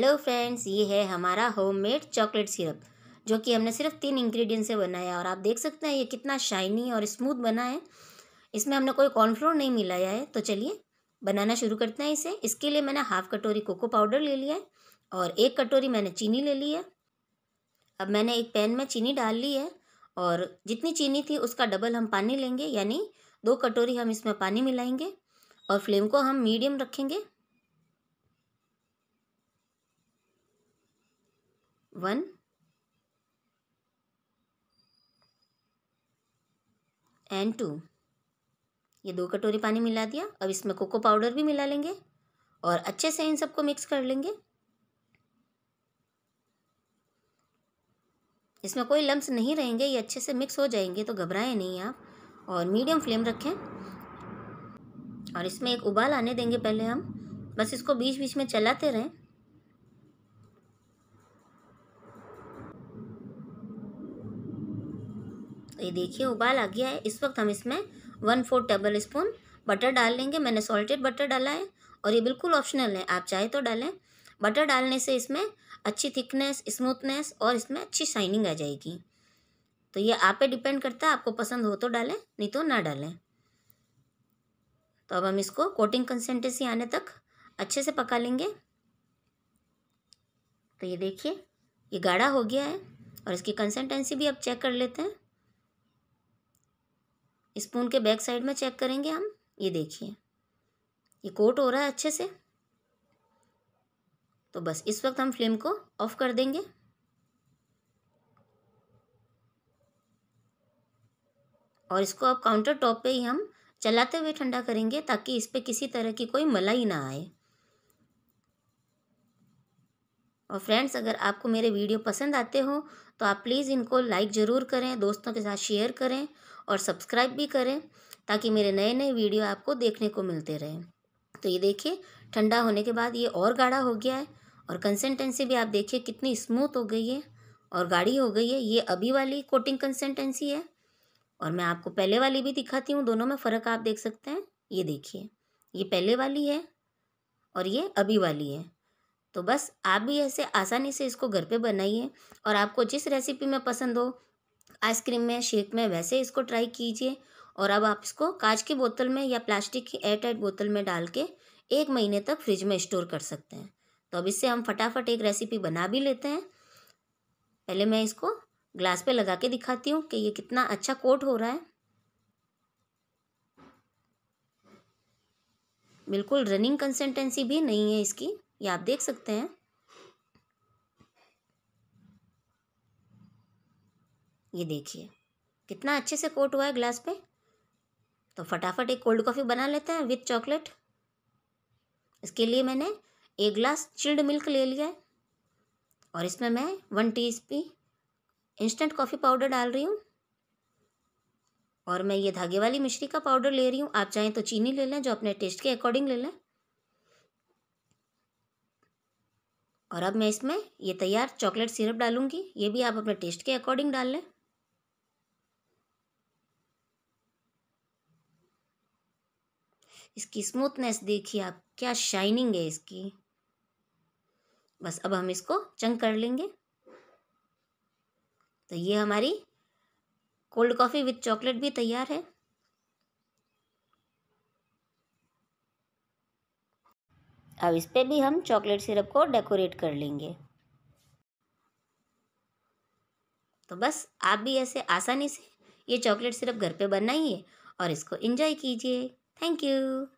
Hello friends ये है हमारा होममेड चॉकलेट सिरप जो कि हमने सिर्फ तीन इंग्रेडिएंट से बनाया और आप देख सकते हैं ये कितना शाइनी और स्मूथ बना है इसमें हमने कोई कॉर्नफ्लोर नहीं मिलाया है तो चलिए बनाना शुरू करते हैं इसे इसके लिए मैंने हाफ कटोरी कोको पाउडर ले लिया है और एक कटोरी मैंने चीनी ले ली है अब मैंने एक पैन में चीनी डाल ली है और जितनी चीनी थी उसका डबल हम पानी लेंगे यानी दो कटोरी हम इसमें पानी मिलाएंगे और फ्लेम को हम मीडियम रखेंगे वन एंड टू ये दो कटोरी पानी मिला दिया अब इसमें कोको पाउडर भी मिला लेंगे और अच्छे से इन सबको मिक्स कर लेंगे इसमें कोई लम्स नहीं रहेंगे ये अच्छे से मिक्स हो जाएंगे तो घबराएं नहीं आप और मीडियम फ्लेम रखें और इसमें एक उबाल आने देंगे पहले हम बस इसको बीच बीच में चलाते रहें तो ये देखिए उबाल आ गया है इस वक्त हम इसमें one four tablespoon butter डाल लेंगे मैंने सॉल्टेड बटर डाला है और ये बिल्कुल ऑप्शनल है आप चाहे तो डालें बटर डालने से इसमें अच्छी थिकनेस स्मूथनेस और इसमें अच्छी शाइनिंग आ जाएगी तो ये आप पे डिपेंड करता है आपको पसंद हो तो डालें नहीं तो ना डालें तो अब हम इसको कोटिंग कंसेंटेंसी आने तक अच्छे से पका लेंगे तो ये देखिए ये गाढ़ा हो गया है और इसकी कंसिस्टेंसी भी अब चेक कर लेते हैं स्पून के बैक साइड में चेक करेंगे हम ये देखिए ये कोट हो रहा है अच्छे से तो बस इस वक्त हम फ्लेम को ऑफ कर देंगे और इसको अब काउंटर टॉप पे ही हम चलाते हुए ठंडा करेंगे ताकि इस पर किसी तरह की कोई मलाई ना आए और फ्रेंड्स अगर आपको मेरे वीडियो पसंद आते हो तो आप प्लीज़ इनको लाइक ज़रूर करें दोस्तों के साथ शेयर करें और सब्सक्राइब भी करें ताकि मेरे नए नए वीडियो आपको देखने को मिलते रहें तो ये देखिए ठंडा होने के बाद ये और गाढ़ा हो गया है और कंसिस्टेंसी भी आप देखिए कितनी स्मूथ हो गई है और गाढ़ी हो गई है ये अभी वाली कोटिंग कंसिस्टेंसी है और मैं आपको पहले वाली भी दिखाती हूँ दोनों में फ़र्क आप देख सकते हैं ये देखिए ये पहले वाली है और ये अभी वाली है तो बस आप भी ऐसे आसानी से इसको घर पे बनाइए और आपको जिस रेसिपी में पसंद हो आइसक्रीम में शेक में वैसे इसको ट्राई कीजिए और अब आप इसको कांच की बोतल में या प्लास्टिक की एयर टाइट बोतल में डाल के एक महीने तक फ्रिज में स्टोर कर सकते हैं तो अब इससे हम फटाफट एक रेसिपी बना भी लेते हैं पहले मैं इसको ग्लास पे लगा के दिखाती हूँ कि ये कितना अच्छा कोट हो रहा है बिल्कुल रनिंग कंसिस्टेंसी भी नहीं है इसकी ये आप देख सकते हैं ये देखिए कितना अच्छे से कोट हुआ है ग्लास पे तो फटाफट एक कोल्ड कॉफ़ी बना लेते हैं विथ चॉकलेट इसके लिए मैंने एक ग्लास चिल्ड मिल्क ले लिया है और इसमें मैं one teaspoon instant coffee powder डाल रही हूँ और मैं ये धागे वाली मिश्री का पाउडर ले रही हूँ आप चाहें तो चीनी ले लें जो अपने टेस्ट के अकॉर्डिंग ले लें और अब मैं इसमें ये तैयार चॉकलेट सिरप डालूंगी ये भी आप अपने टेस्ट के अकॉर्डिंग डाल लें इसकी स्मूथनेस देखिए आप क्या शाइनिंग है इसकी बस अब हम इसको चंक कर लेंगे तो ये हमारी कोल्ड कॉफ़ी विथ चॉकलेट भी तैयार है अब इस पर भी हम चॉकलेट सिरप को डेकोरेट कर लेंगे तो बस आप भी ऐसे आसानी से ये चॉकलेट सिरप घर पे बनाइए और इसको एंजॉय कीजिए Thank you.